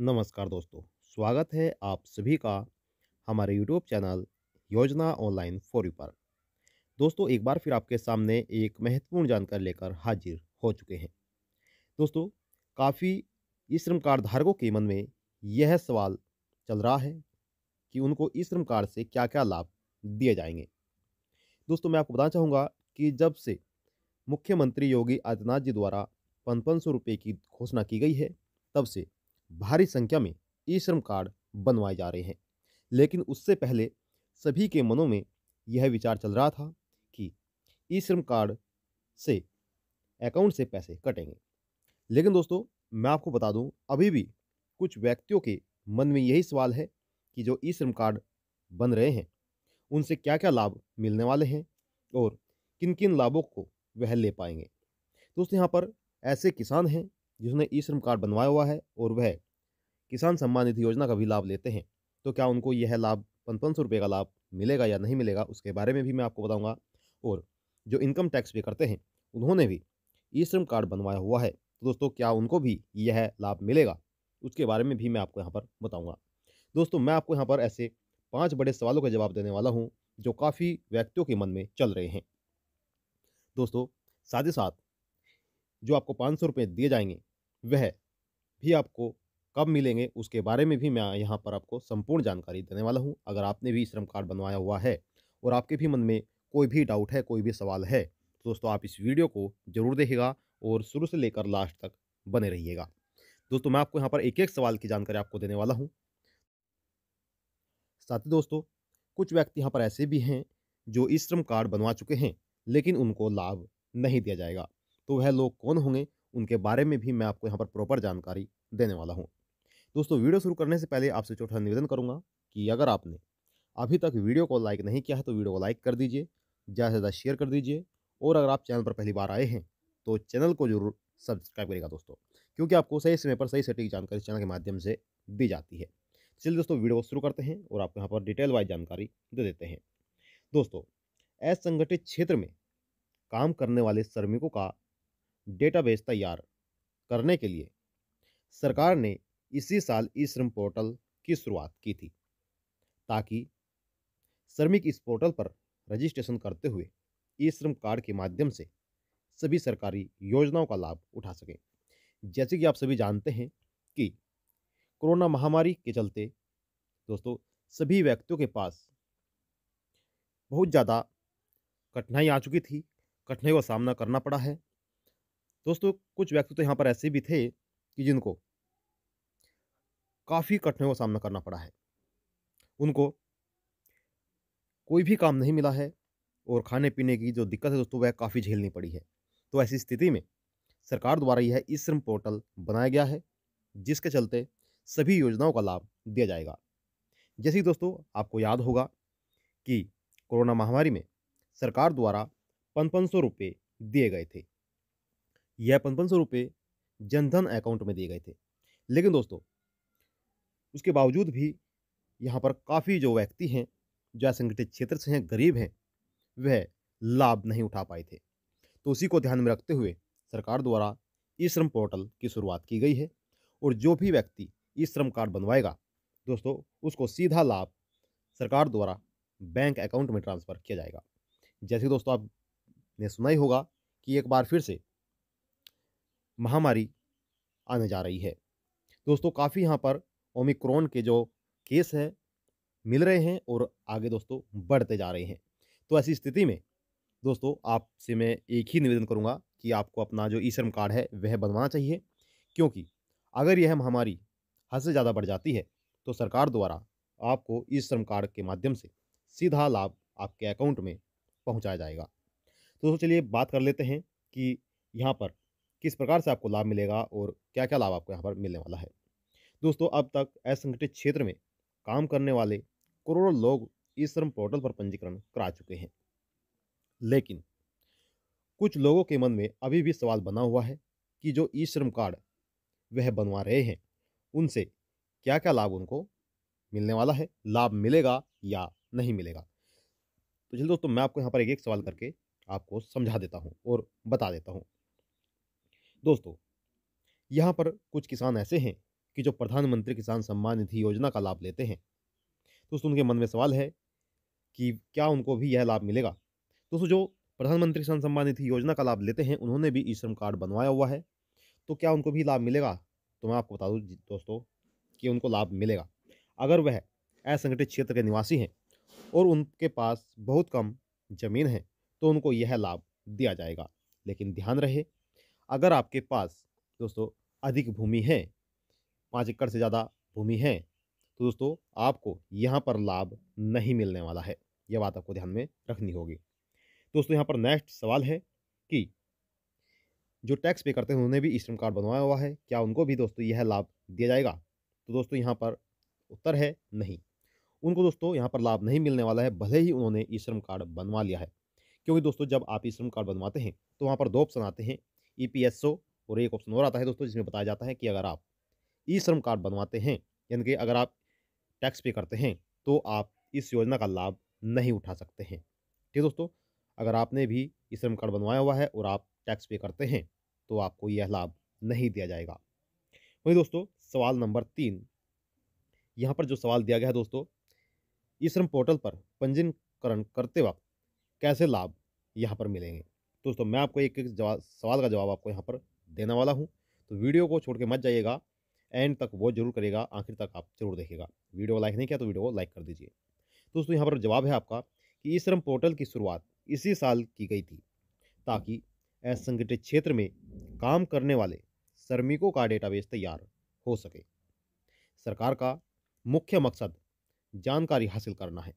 नमस्कार दोस्तों स्वागत है आप सभी का हमारे यूट्यूब चैनल योजना ऑनलाइन यू पर दोस्तों एक बार फिर आपके सामने एक महत्वपूर्ण जानकारी लेकर हाजिर हो चुके हैं दोस्तों काफ़ी ई श्रम कार्ड धारकों के मन में यह सवाल चल रहा है कि उनको ई श्रम कार्ड से क्या क्या लाभ दिए जाएंगे दोस्तों मैं आपको बताना चाहूँगा कि जब से मुख्यमंत्री योगी आदित्यनाथ जी द्वारा पन सौ रुपये की घोषणा की गई है तब से भारी संख्या में ई श्रम कार्ड बनवाए जा रहे हैं लेकिन उससे पहले सभी के मनों में यह विचार चल रहा था कि ई श्रम कार्ड से अकाउंट से पैसे कटेंगे लेकिन दोस्तों मैं आपको बता दूं अभी भी कुछ व्यक्तियों के मन में यही सवाल है कि जो ई श्रम कार्ड बन रहे हैं उनसे क्या क्या लाभ मिलने वाले हैं और किन किन लाभों को वह ले पाएंगे दोस्तों यहाँ पर ऐसे किसान हैं जिसने ई श्रम कार्ड बनवाया हुआ है और वह किसान सम्मान निधि योजना का भी लाभ लेते हैं तो क्या उनको यह लाभ पंचपन सौ रुपये का लाभ मिलेगा या नहीं मिलेगा उसके बारे में भी मैं आपको बताऊँगा और जो इनकम टैक्स पे करते हैं उन्होंने भी ई श्रम कार्ड बनवाया हुआ है तो दोस्तों क्या उनको भी यह लाभ मिलेगा उसके बारे में भी मैं आपको यहाँ पर बताऊँगा दोस्तों मैं आपको यहाँ पर ऐसे पाँच बड़े सवालों का जवाब देने वाला हूँ जो काफ़ी व्यक्तियों के मन में चल रहे हैं दोस्तों साथ ही साथ जो आपको पाँच सौ रुपये दिए जाएंगे वह भी आपको कब मिलेंगे उसके बारे में भी मैं यहाँ पर आपको संपूर्ण जानकारी देने वाला हूँ अगर आपने भी श्रम कार्ड बनवाया हुआ है और आपके भी मन में कोई भी डाउट है कोई भी सवाल है तो दोस्तों आप इस वीडियो को जरूर देखेगा और शुरू से लेकर लास्ट तक बने रहिएगा दोस्तों मैं आपको यहाँ पर एक एक सवाल की जानकारी आपको देने वाला हूँ साथ ही दोस्तों कुछ व्यक्ति यहाँ पर ऐसे भी हैं जो ई श्रम कार्ड बनवा चुके हैं लेकिन उनको लाभ नहीं दिया जाएगा तो वह लोग कौन होंगे उनके बारे में भी मैं आपको यहाँ पर प्रॉपर जानकारी देने वाला हूँ दोस्तों वीडियो शुरू करने से पहले आपसे छोटा निवेदन करूँगा कि अगर आपने अभी तक वीडियो को लाइक नहीं किया है तो वीडियो को लाइक कर दीजिए ज़्यादा से ज़्यादा शेयर कर दीजिए और अगर आप चैनल पर पहली बार आए हैं तो चैनल को जरूर सब्सक्राइब करिएगा दोस्तों क्योंकि आपको सही समय पर सही सटीक जानकारी चैनल के माध्यम से दी जाती है चलिए दोस्तों वीडियो को शुरू करते हैं और आपको यहाँ पर डिटेल वाइज जानकारी दे देते हैं दोस्तों असंगठित क्षेत्र में काम करने वाले श्रमिकों का डेटाबेस तैयार करने के लिए सरकार ने इसी साल ई श्रम पोर्टल की शुरुआत की थी ताकि श्रमिक इस पोर्टल पर रजिस्ट्रेशन करते हुए ई श्रम कार्ड के माध्यम से सभी सरकारी योजनाओं का लाभ उठा सकें जैसे कि आप सभी जानते हैं कि कोरोना महामारी के चलते दोस्तों सभी व्यक्तियों के पास बहुत ज़्यादा कठिनाई आ चुकी थी कठिनाई का सामना करना पड़ा है दोस्तों कुछ व्यक्ति तो यहाँ पर ऐसे भी थे कि जिनको काफ़ी कठिनाइयों का सामना करना पड़ा है उनको कोई भी काम नहीं मिला है और खाने पीने की जो दिक्कत है दोस्तों वह काफ़ी झेलनी पड़ी है तो ऐसी स्थिति में सरकार द्वारा यह ई श्रम पोर्टल बनाया गया है जिसके चलते सभी योजनाओं का लाभ दिया जाएगा जैसे दोस्तों आपको याद होगा कि कोरोना महामारी में सरकार द्वारा पन पन सौ रुपये दिए गए थे यह पचपन सौ रुपये जनधन अकाउंट में दिए गए थे लेकिन दोस्तों उसके बावजूद भी यहाँ पर काफ़ी जो व्यक्ति हैं जो असंगठित क्षेत्र से हैं गरीब हैं वह लाभ नहीं उठा पाए थे तो उसी को ध्यान में रखते हुए सरकार द्वारा ई श्रम पोर्टल की शुरुआत की गई है और जो भी व्यक्ति ई श्रम कार्ड बनवाएगा दोस्तों उसको सीधा लाभ सरकार द्वारा बैंक अकाउंट में ट्रांसफ़र किया जाएगा जैसे दोस्तों आपने सुना ही होगा कि एक बार फिर से महामारी आने जा रही है दोस्तों काफ़ी यहाँ पर ओमिक्रॉन के जो केस हैं मिल रहे हैं और आगे दोस्तों बढ़ते जा रहे हैं तो ऐसी स्थिति में दोस्तों आपसे मैं एक ही निवेदन करूँगा कि आपको अपना जो ई श्रम कार्ड है वह बनवाना चाहिए क्योंकि अगर यह महामारी हद से ज़्यादा बढ़ जाती है तो सरकार द्वारा आपको ई श्रम कार्ड के माध्यम से सीधा लाभ आपके अकाउंट में पहुँचाया जाएगा तो दोस्तों चलिए बात कर लेते हैं कि यहाँ पर किस प्रकार से आपको लाभ मिलेगा और क्या क्या लाभ आपको यहाँ पर मिलने वाला है दोस्तों अब तक असंगठित क्षेत्र में काम करने वाले करोड़ों लोग ई श्रम पोर्टल पर पंजीकरण करा चुके हैं लेकिन कुछ लोगों के मन में अभी भी सवाल बना हुआ है कि जो ई श्रम कार्ड वह बनवा रहे हैं उनसे क्या क्या लाभ उनको मिलने वाला है लाभ मिलेगा या नहीं मिलेगा तो चलिए दोस्तों मैं आपको यहाँ पर एक एक सवाल करके आपको समझा देता हूँ और बता देता हूँ दोस्तों यहाँ पर कुछ किसान ऐसे हैं कि जो प्रधानमंत्री किसान सम्मान निधि योजना का लाभ लेते हैं दोस्तों उनके मन में सवाल है कि क्या उनको भी यह लाभ मिलेगा दोस्तों जो प्रधानमंत्री किसान सम्मान निधि योजना का लाभ लेते हैं उन्होंने भी ई श्रम कार्ड बनवाया हुआ है तो क्या उनको भी लाभ मिलेगा तो मैं आपको बता दूँ दोस्तों कि उनको लाभ मिलेगा अगर वह असंगठित क्षेत्र के निवासी हैं और उनके पास बहुत कम ज़मीन है तो उनको यह लाभ दिया जाएगा लेकिन ध्यान रहे अगर आपके पास दोस्तों अधिक भूमि है पाँच एकड़ से ज़्यादा भूमि है तो दोस्तों आपको यहाँ पर लाभ नहीं मिलने वाला है यह बात आपको ध्यान में रखनी होगी दोस्तों यहाँ पर नेक्स्ट सवाल है कि जो टैक्स पे करते हैं उन्होंने भी श्रम कार्ड बनवाया हुआ है क्या उनको भी दोस्तों यह लाभ दिया जाएगा तो दोस्तों यहाँ पर उत्तर है नहीं उनको दोस्तों यहाँ पर लाभ नहीं मिलने वाला है भले ही उन्होंने ई श्रम कार्ड बनवा लिया है क्योंकि दोस्तों जब आप ई श्रम कार्ड बनवाते हैं तो वहाँ पर दो ऑप्शन आते हैं ई पी एस ओ और एक ऑप्शन और आता है दोस्तों जिसमें बताया जाता है कि अगर आप ई श्रम कार्ड बनवाते हैं यानी कि अगर आप टैक्स पे करते हैं तो आप इस योजना का लाभ नहीं उठा सकते हैं ठीक है दोस्तों अगर आपने भी ई श्रम कार्ड बनवाया हुआ है और आप टैक्स पे करते हैं तो आपको यह लाभ नहीं दिया जाएगा वही दोस्तों सवाल नंबर तीन यहाँ पर जो सवाल दिया गया है दोस्तों ई श्रम पोर्टल पर पंजीकरण करते वक्त कैसे लाभ यहाँ पर मिलेंगे दोस्तों मैं आपको एक एक जवाब सवाल का जवाब आपको यहाँ पर देने वाला हूँ तो वीडियो को छोड़ के मत जाइएगा एंड तक वो जरूर करेगा आखिर तक आप जरूर देखेगा वीडियो लाइक नहीं किया तो वीडियो को लाइक कर दीजिए दोस्तों यहाँ पर जवाब है आपका कि ई श्रम पोर्टल की शुरुआत इसी साल की गई थी ताकि असंगठित क्षेत्र में काम करने वाले श्रमिकों का डेटाबेस तैयार हो सके सरकार का मुख्य मकसद जानकारी हासिल करना है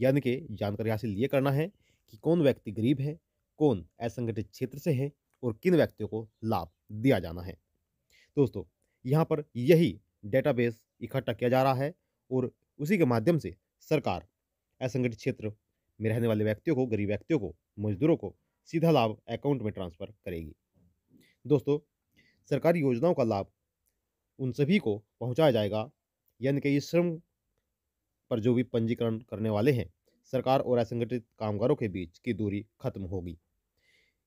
यानी कि जानकारी हासिल ये करना है कि कौन व्यक्ति गरीब है कौन असंगठित क्षेत्र से हैं और किन व्यक्तियों को लाभ दिया जाना है दोस्तों यहाँ पर यही डेटाबेस इकट्ठा किया जा रहा है और उसी के माध्यम से सरकार असंगठित क्षेत्र में रहने वाले व्यक्तियों को गरीब व्यक्तियों को मजदूरों को सीधा लाभ अकाउंट में ट्रांसफ़र करेगी दोस्तों सरकारी योजनाओं का लाभ उन सभी को पहुंचाया जाएगा यानी कि इस श्रम पर जो भी पंजीकरण करने वाले हैं सरकार और असंगठित कामगारों के बीच की दूरी खत्म होगी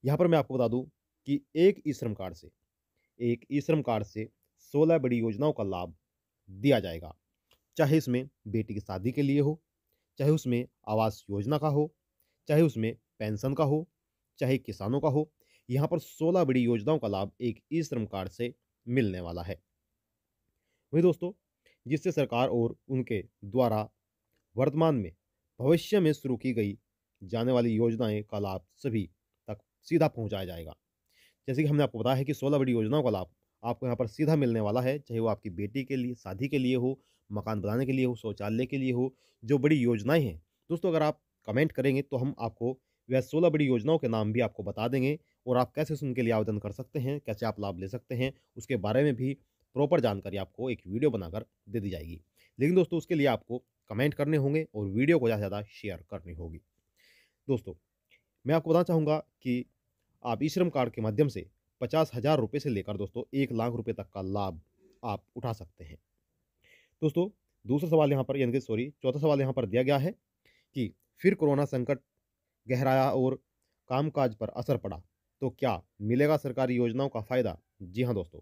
यहाँ पर मैं आपको बता दूँ कि एक ई श्रम कार्ड से एक ई श्रम कार्ड से सोलह बड़ी योजनाओं का लाभ दिया जाएगा चाहे इसमें बेटी की शादी के लिए हो चाहे उसमें आवास योजना का हो चाहे उसमें पेंशन का हो चाहे किसानों का हो यहाँ पर सोलह बड़ी योजनाओं का लाभ एक ई श्रम कार्ड से मिलने वाला है वही दोस्तों जिससे सरकार और उनके द्वारा वर्तमान में भविष्य में शुरू की गई जाने वाली योजनाएं का लाभ सभी सीधा पहुँचाया जाएगा जैसे कि हमने आपको बताया है कि सोलह बड़ी योजनाओं का लाभ आपको यहाँ पर सीधा मिलने वाला है चाहे वो आपकी बेटी के लिए शादी के लिए हो मकान बनाने के लिए हो शौचालय के लिए हो जो बड़ी योजनाएं हैं दोस्तों अगर आप कमेंट करेंगे तो हम आपको वह सोलह बड़ी योजनाओं के नाम भी आपको बता देंगे और आप कैसे उनके लिए आवेदन कर सकते हैं कैसे आप लाभ ले सकते हैं उसके बारे में भी प्रॉपर जानकारी आपको एक वीडियो बनाकर दे दी जाएगी लेकिन दोस्तों उसके लिए आपको कमेंट करने होंगे और वीडियो को ज़्यादा से ज़्यादा शेयर करनी होगी दोस्तों मैं आपको बताना चाहूँगा कि आप ई श्रम कार्ड के माध्यम से पचास हज़ार रुपये से लेकर दोस्तों एक लाख रुपये तक का लाभ आप उठा सकते हैं दोस्तों दूसरा सवाल यहाँ पर यानी कि सॉरी चौथा सवाल यहाँ पर दिया गया है कि फिर कोरोना संकट गहराया और कामकाज पर असर पड़ा तो क्या मिलेगा सरकारी योजनाओं का फ़ायदा जी हाँ दोस्तों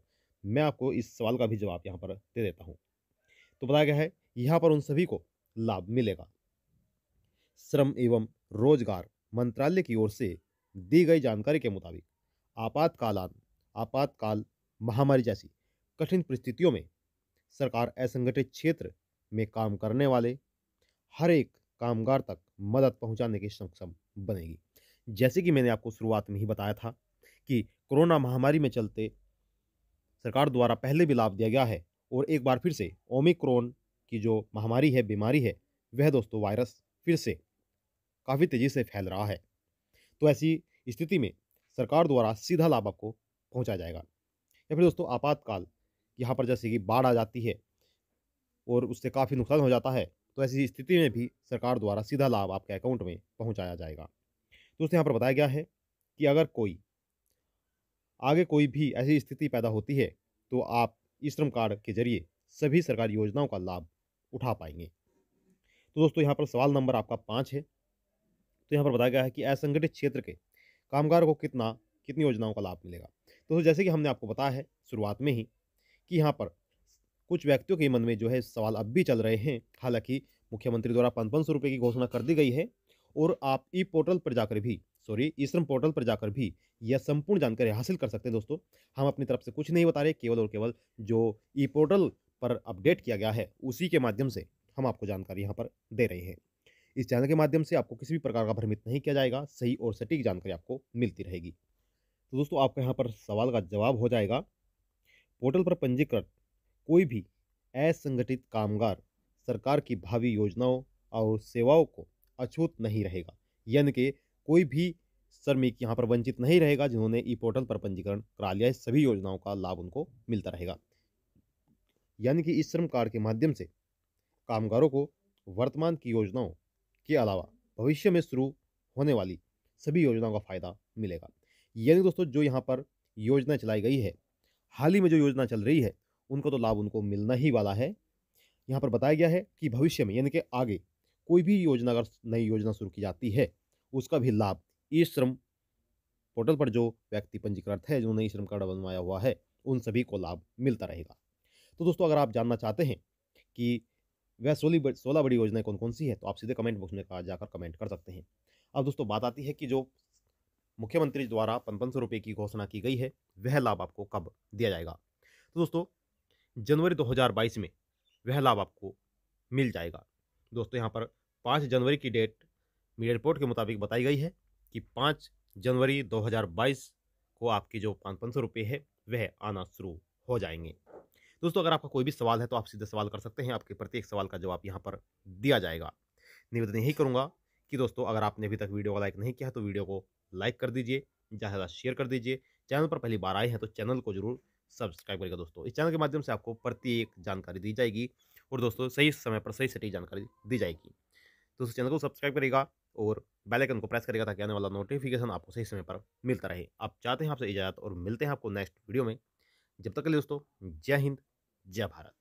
मैं आपको इस सवाल का भी जवाब यहाँ पर दे देता हूँ तो बताया गया है यहाँ पर उन सभी को लाभ मिलेगा श्रम एवं रोजगार मंत्रालय की ओर से दी गई जानकारी के मुताबिक आपातकालान आपातकाल महामारी जैसी कठिन परिस्थितियों में सरकार असंगठित क्षेत्र में काम करने वाले हर एक कामगार तक मदद पहुंचाने की सक्षम बनेगी जैसे कि मैंने आपको शुरुआत में ही बताया था कि कोरोना महामारी में चलते सरकार द्वारा पहले भी लाभ दिया गया है और एक बार फिर से ओमिक्रोन की जो महामारी है बीमारी है वह दोस्तों वायरस फिर से काफ़ी तेज़ी से फैल रहा है तो ऐसी स्थिति में सरकार द्वारा सीधा लाभ आपको पहुँचा जाएगा या फिर दोस्तों आपातकाल यहाँ पर जैसे कि बाढ़ आ जाती है और उससे काफ़ी नुकसान हो जाता है तो ऐसी स्थिति में भी सरकार द्वारा सीधा लाभ आपके अकाउंट में पहुँचाया जाएगा तो दोस्तों यहाँ पर बताया गया है कि अगर कोई आगे कोई भी ऐसी स्थिति पैदा होती है तो आप ई श्रम कार्ड के जरिए सभी सरकारी योजनाओं का लाभ उठा पाएंगे तो दोस्तों यहाँ पर सवाल नंबर आपका पाँच है तो यहाँ पर बताया गया है कि असंगठित क्षेत्र के कामगार को कितना कितनी योजनाओं का लाभ मिलेगा तो जैसे कि हमने आपको बताया है शुरुआत में ही कि यहाँ पर कुछ व्यक्तियों के मन में जो है सवाल अब भी चल रहे हैं हालांकि मुख्यमंत्री द्वारा पाँच सौ रुपये की घोषणा कर दी गई है और आप ई पोर्टल पर जाकर भी सॉरी ई श्रम पोर्टल पर जाकर भी यह संपूर्ण जानकारी हासिल कर सकते हैं दोस्तों हम अपनी तरफ से कुछ नहीं बता रहे केवल और केवल जो ई पोर्टल पर अपडेट किया गया है उसी के माध्यम से हम आपको जानकारी यहाँ पर दे रहे हैं इस चैनल के माध्यम से आपको किसी भी प्रकार का भ्रमित नहीं किया जाएगा सही और सटीक जानकारी आपको मिलती रहेगी तो दोस्तों आपका यहाँ पर सवाल का जवाब हो जाएगा पोर्टल पर पंजीकृत कोई भी असंगठित कामगार सरकार की भावी योजनाओं और सेवाओं को अछूत नहीं रहेगा यानी कि कोई भी श्रमिक यहाँ पर वंचित नहीं रहेगा जिन्होंने ई पोर्टल पर पंजीकरण करा लिया है सभी योजनाओं का लाभ उनको मिलता रहेगा यानी कि इस श्रम कार्ड के माध्यम से कामगारों को वर्तमान की योजनाओं के अलावा भविष्य में शुरू होने वाली सभी योजनाओं का फायदा मिलेगा यानी दोस्तों जो यहाँ पर योजना चलाई गई है हाल ही में जो योजना चल रही है उनका तो लाभ उनको मिलना ही वाला है यहाँ पर बताया गया है कि भविष्य में यानी कि आगे कोई भी योजना अगर नई योजना शुरू की जाती है उसका भी लाभ ई श्रम पोर्टल पर जो व्यक्ति पंजीकृत है जिन्होंने ई श्रम कार्ड बनवाया हुआ है उन सभी को लाभ मिलता रहेगा तो दोस्तों अगर आप जानना चाहते हैं कि वह सोली बड़, सोलह बड़ी योजनाएं कौन कौन सी है तो आप सीधे कमेंट बॉक्स में कहा जाकर कमेंट कर सकते हैं अब दोस्तों बात आती है कि जो मुख्यमंत्री द्वारा पनपन सौ रुपये की घोषणा की गई है वह लाभ आपको कब दिया जाएगा तो दोस्तों जनवरी 2022 में वह लाभ आपको मिल जाएगा दोस्तों यहाँ पर पाँच जनवरी की डेट मीडिया रिपोर्ट के मुताबिक बताई गई है कि पाँच जनवरी 2022 को आपके जो पाँच पाँच सौ रुपये है वह आना शुरू हो जाएंगे दोस्तों अगर आपका कोई भी सवाल है तो आप सीधे सवाल कर सकते हैं आपके प्रत्येक सवाल का जवाब यहाँ पर दिया जाएगा निवेदन यही करूँगा कि दोस्तों अगर आपने अभी तक वीडियो को लाइक नहीं किया है तो वीडियो को लाइक कर दीजिए ज़्यादा ज़्यादा शेयर कर दीजिए चैनल पर पहली बार आए हैं तो चैनल को जरूर सब्सक्राइब करेगा दोस्तों इस चैनल के माध्यम से आपको प्रत्येक जानकारी दी जाएगी और दोस्तों सही समय पर सही सटीक जानकारी दी जाएगी दोस्तों चैनल को सब्सक्राइब करेगा और बेल आइकन को प्रेस करेगा ताकि आने वाला नोटिफिकेशन आपको सही समय पर मिलता रहे आप चाहते हैं आपसे इजाज़त और मिलते हैं आपको नेक्स्ट वीडियो में जब तक के लिए दोस्तों जय हिंद जय भारत